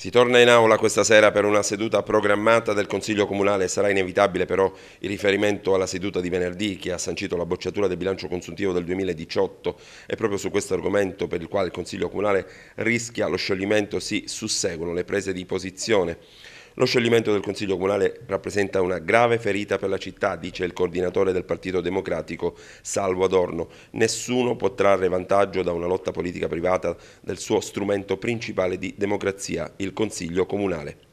Si torna in aula questa sera per una seduta programmata del Consiglio Comunale, sarà inevitabile però il riferimento alla seduta di venerdì che ha sancito la bocciatura del bilancio consuntivo del 2018 e proprio su questo argomento per il quale il Consiglio Comunale rischia lo scioglimento si susseguono le prese di posizione. Lo scioglimento del Consiglio Comunale rappresenta una grave ferita per la città, dice il coordinatore del Partito Democratico Salvo Adorno. Nessuno può trarre vantaggio da una lotta politica privata del suo strumento principale di democrazia, il Consiglio Comunale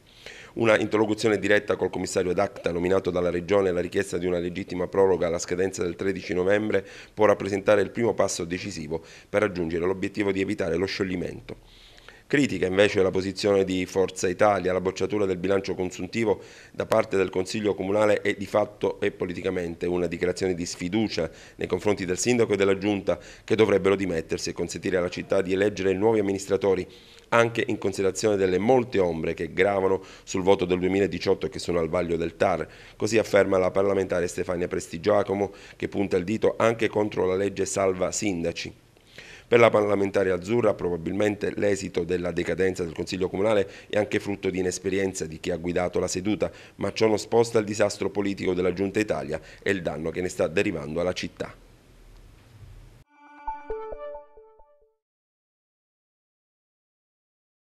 una interlocuzione diretta col commissario D'Acta nominato dalla Regione e la richiesta di una legittima proroga alla scadenza del 13 novembre può rappresentare il primo passo decisivo per raggiungere l'obiettivo di evitare lo scioglimento. Critica invece la posizione di Forza Italia, la bocciatura del bilancio consuntivo da parte del Consiglio Comunale è di fatto e politicamente una dichiarazione di sfiducia nei confronti del Sindaco e della Giunta che dovrebbero dimettersi e consentire alla città di eleggere nuovi amministratori anche in considerazione delle molte ombre che gravano sul voto del 2018 e che sono al vaglio del TAR. Così afferma la parlamentare Stefania Prestigiacomo che punta il dito anche contro la legge Salva Sindaci. Per la parlamentare azzurra probabilmente l'esito della decadenza del Consiglio Comunale è anche frutto di inesperienza di chi ha guidato la seduta, ma ciò non sposta il disastro politico della Giunta Italia e il danno che ne sta derivando alla città.